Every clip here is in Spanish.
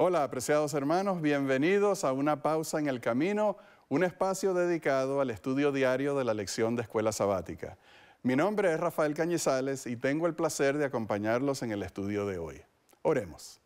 Hola, apreciados hermanos, bienvenidos a una pausa en el camino, un espacio dedicado al estudio diario de la lección de escuela sabática. Mi nombre es Rafael Cañizales y tengo el placer de acompañarlos en el estudio de hoy. Oremos.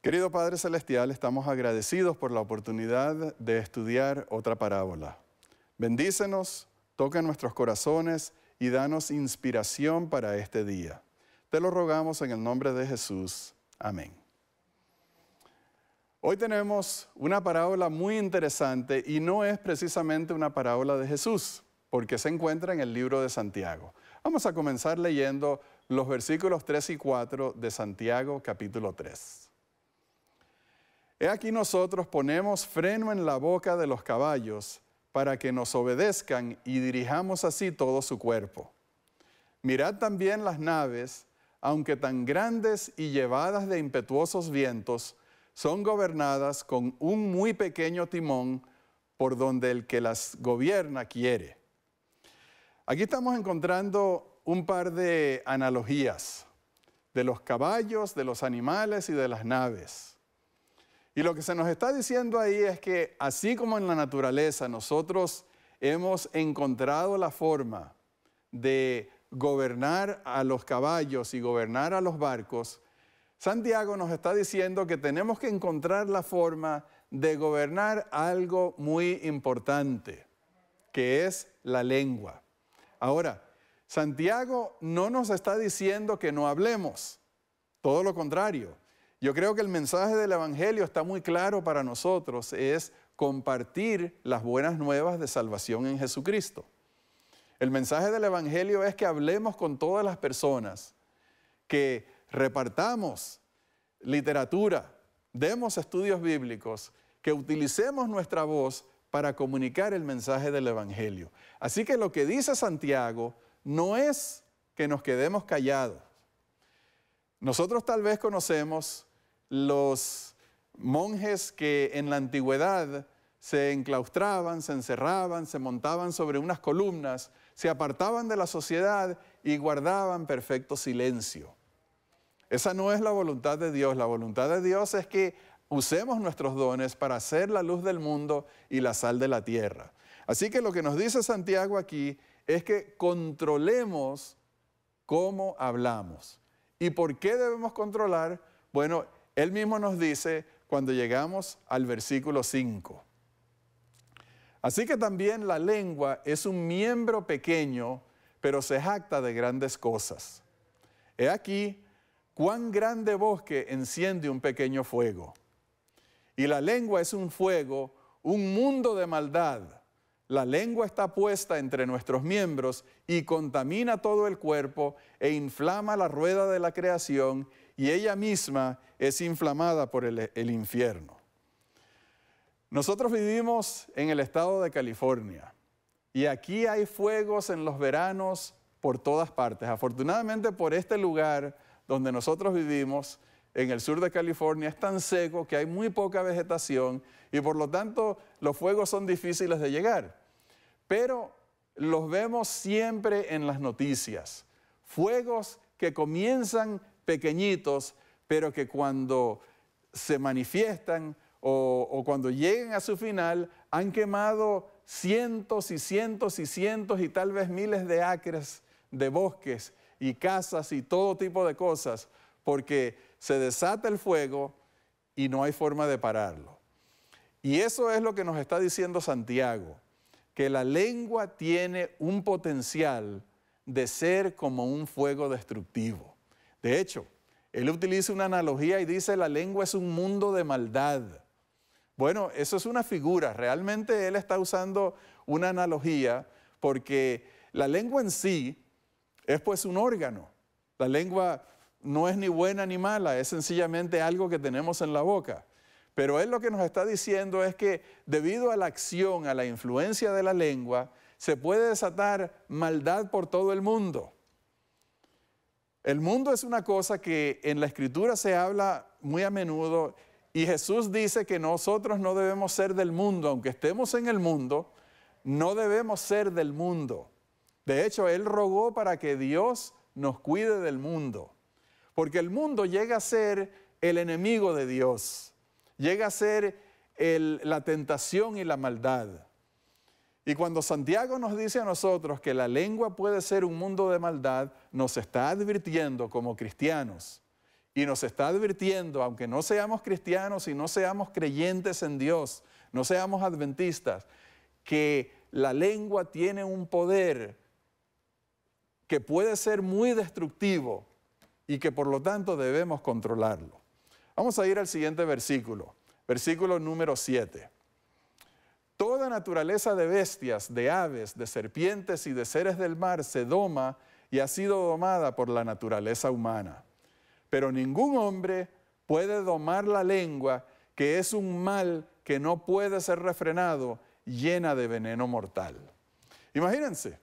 Querido Padre Celestial, estamos agradecidos por la oportunidad de estudiar otra parábola. Bendícenos, toca nuestros corazones y danos inspiración para este día. Te lo rogamos en el nombre de Jesús. Amén. Hoy tenemos una parábola muy interesante y no es precisamente una parábola de Jesús, porque se encuentra en el libro de Santiago. Vamos a comenzar leyendo los versículos 3 y 4 de Santiago capítulo 3. He aquí nosotros ponemos freno en la boca de los caballos para que nos obedezcan y dirijamos así todo su cuerpo. Mirad también las naves, aunque tan grandes y llevadas de impetuosos vientos, son gobernadas con un muy pequeño timón por donde el que las gobierna quiere. Aquí estamos encontrando un par de analogías de los caballos, de los animales y de las naves. Y lo que se nos está diciendo ahí es que así como en la naturaleza nosotros hemos encontrado la forma de gobernar a los caballos y gobernar a los barcos, Santiago nos está diciendo que tenemos que encontrar la forma de gobernar algo muy importante, que es la lengua. Ahora, Santiago no nos está diciendo que no hablemos, todo lo contrario. Yo creo que el mensaje del Evangelio está muy claro para nosotros, es compartir las buenas nuevas de salvación en Jesucristo. El mensaje del Evangelio es que hablemos con todas las personas, que repartamos literatura, demos estudios bíblicos, que utilicemos nuestra voz para comunicar el mensaje del Evangelio. Así que lo que dice Santiago no es que nos quedemos callados. Nosotros tal vez conocemos los monjes que en la antigüedad se enclaustraban, se encerraban, se montaban sobre unas columnas, se apartaban de la sociedad y guardaban perfecto silencio. Esa no es la voluntad de Dios. La voluntad de Dios es que usemos nuestros dones para ser la luz del mundo y la sal de la tierra. Así que lo que nos dice Santiago aquí es que controlemos cómo hablamos. ¿Y por qué debemos controlar? Bueno, él mismo nos dice cuando llegamos al versículo 5. Así que también la lengua es un miembro pequeño, pero se jacta de grandes cosas. He aquí cuán grande bosque enciende un pequeño fuego. Y la lengua es un fuego, un mundo de maldad. La lengua está puesta entre nuestros miembros y contamina todo el cuerpo e inflama la rueda de la creación y ella misma es inflamada por el, el infierno. Nosotros vivimos en el estado de California y aquí hay fuegos en los veranos por todas partes. Afortunadamente por este lugar donde nosotros vivimos, en el sur de California, es tan seco que hay muy poca vegetación y por lo tanto los fuegos son difíciles de llegar. Pero los vemos siempre en las noticias. Fuegos que comienzan pequeñitos, pero que cuando se manifiestan o, cuando lleguen a su final han quemado cientos y cientos y cientos y tal vez miles de acres de bosques y casas y todo tipo de cosas, porque se desata el fuego y no hay forma de pararlo. Y eso es lo que nos está diciendo Santiago, que la lengua tiene un potencial de ser como un fuego destructivo. De hecho, él utiliza una analogía y dice, la lengua es un mundo de maldad. Bueno, eso es una figura, realmente él está usando una analogía porque la lengua en sí es pues un órgano. La lengua no es ni buena ni mala, es sencillamente algo que tenemos en la boca. Pero él lo que nos está diciendo es que debido a la acción, a la influencia de la lengua, se puede desatar maldad por todo el mundo. El mundo es una cosa que en la escritura se habla muy a menudo y Jesús dice que nosotros no debemos ser del mundo, aunque estemos en el mundo, no debemos ser del mundo. De hecho, él rogó para que Dios nos cuide del mundo, porque el mundo llega a ser el enemigo de Dios, llega a ser la tentación y la maldad. Y cuando Santiago nos dice a nosotros que la lengua puede ser un mundo de maldad, nos está advirtiendo como cristianos. Y nos está advirtiendo, aunque no seamos cristianos y no seamos creyentes en Dios, no seamos adventistas, que la lengua tiene un poder que puede ser muy destructivo y que por lo tanto debemos controlarlo. Vamos a ir al siguiente versículo, versículo número 7. Toda naturaleza de bestias, de aves, de serpientes y de seres del mar se doma y ha sido domada por la naturaleza humana. Pero ningún hombre puede domar la lengua, que es un mal que no puede ser refrenado, llena de veneno mortal. Imagínense,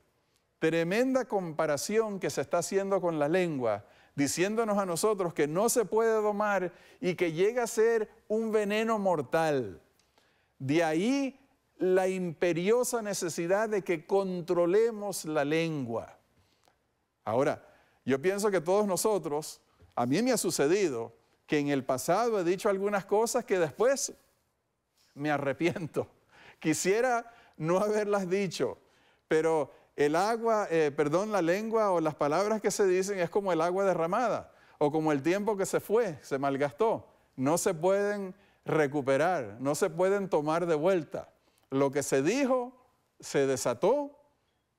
Tremenda comparación que se está haciendo con la lengua, diciéndonos a nosotros que no se puede domar y que llega a ser un veneno mortal. De ahí la imperiosa necesidad de que controlemos la lengua. Ahora, yo pienso que todos nosotros, a mí me ha sucedido que en el pasado he dicho algunas cosas que después me arrepiento. Quisiera no haberlas dicho, pero el agua, eh, perdón, la lengua o las palabras que se dicen es como el agua derramada o como el tiempo que se fue, se malgastó. No se pueden recuperar, no se pueden tomar de vuelta. Lo que se dijo se desató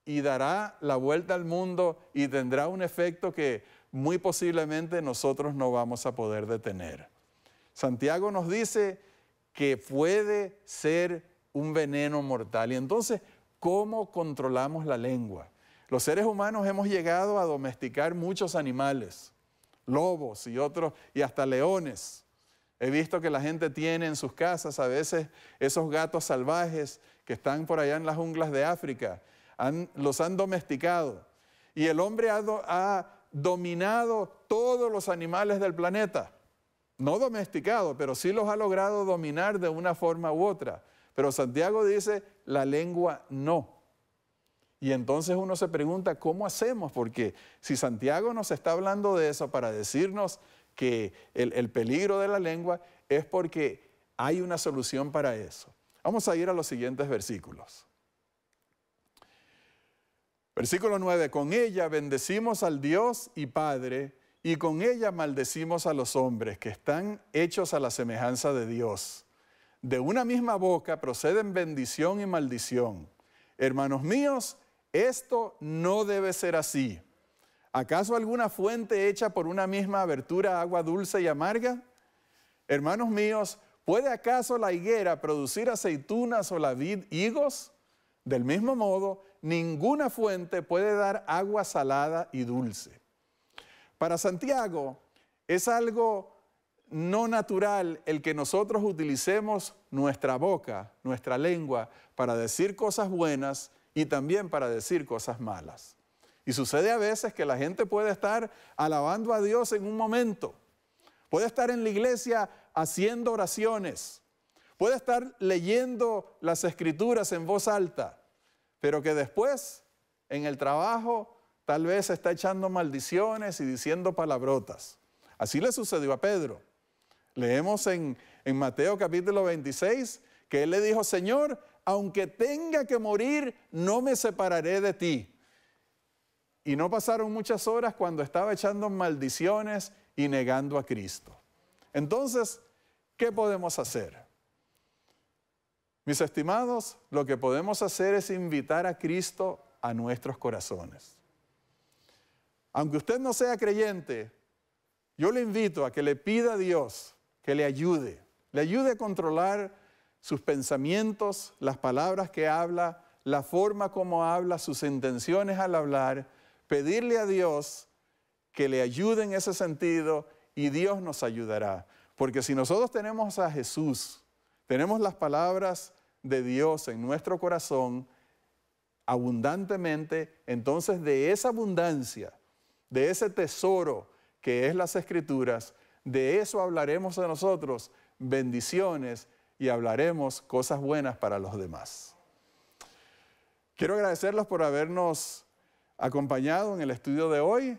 y dará la vuelta al mundo y tendrá un efecto que muy posiblemente nosotros no vamos a poder detener. Santiago nos dice que puede ser un veneno mortal. Y entonces, ¿Cómo controlamos la lengua? Los seres humanos hemos llegado a domesticar muchos animales, lobos y otros, y hasta leones. He visto que la gente tiene en sus casas a veces esos gatos salvajes que están por allá en las junglas de África. los han domesticado. Y el hombre ha, ha dominado todos los animales del planeta. No domesticado, pero sí los ha logrado dominar de una forma u otra. Pero Santiago dice, la lengua no. Y entonces uno se pregunta, ¿cómo hacemos? Porque si Santiago nos está hablando de eso para decirnos que el, peligro de la lengua es porque hay una solución para eso. Vamos a ir a los siguientes versículos. Versículo 9, con ella bendecimos al Dios y Padre, y con ella maldecimos a los hombres que están hechos a la semejanza de Dios de una misma boca proceden bendición y maldición. Hermanos míos, esto no debe ser así. ¿Acaso alguna fuente hecha por una misma abertura agua dulce y amarga? Hermanos míos, ¿puede acaso la higuera producir aceitunas o la vid higos? Del mismo modo, ninguna fuente puede dar agua salada y dulce. Para Santiago es algo no natural el que nosotros utilicemos nuestra boca, nuestra lengua, para decir cosas buenas y también para decir cosas malas. Y sucede a veces que la gente puede estar alabando a Dios en un momento, puede estar en la iglesia haciendo oraciones, puede estar leyendo las escrituras en voz alta, pero que después en el trabajo tal vez está echando maldiciones y diciendo palabrotas. Así le sucedió a Pedro. Leemos en, Mateo capítulo 26 que él le dijo, Señor, aunque tenga que morir, no me separaré de ti. Y no pasaron muchas horas cuando estaba echando maldiciones y negando a Cristo. Entonces, ¿qué podemos hacer? Mis estimados, lo que podemos hacer es invitar a Cristo a nuestros corazones. Aunque usted no sea creyente, yo le invito a que le pida a Dios que le ayude, le ayude a controlar sus pensamientos, las palabras que habla, la forma como habla, sus intenciones al hablar, pedirle a Dios que le ayude en ese sentido y Dios nos ayudará. Porque si nosotros tenemos a Jesús, tenemos las palabras de Dios en nuestro corazón abundantemente, entonces de esa abundancia, de ese tesoro que es las escrituras, de eso hablaremos de nosotros, bendiciones y hablaremos cosas buenas para los demás. Quiero agradecerlos por habernos acompañado en el estudio de hoy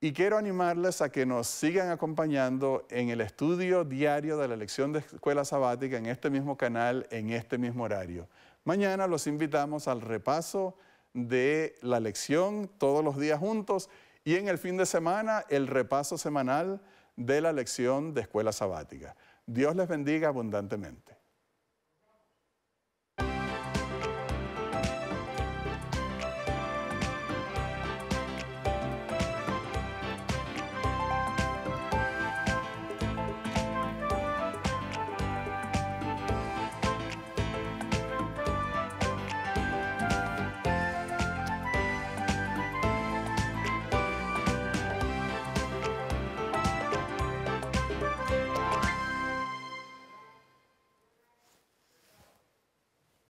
y quiero animarles a que nos sigan acompañando en el estudio diario de la lección de escuela sabática en este mismo canal, en este mismo horario. Mañana los invitamos al repaso de la lección todos los días juntos y en el fin de semana el repaso semanal de la lección de escuela sabática. Dios les bendiga abundantemente.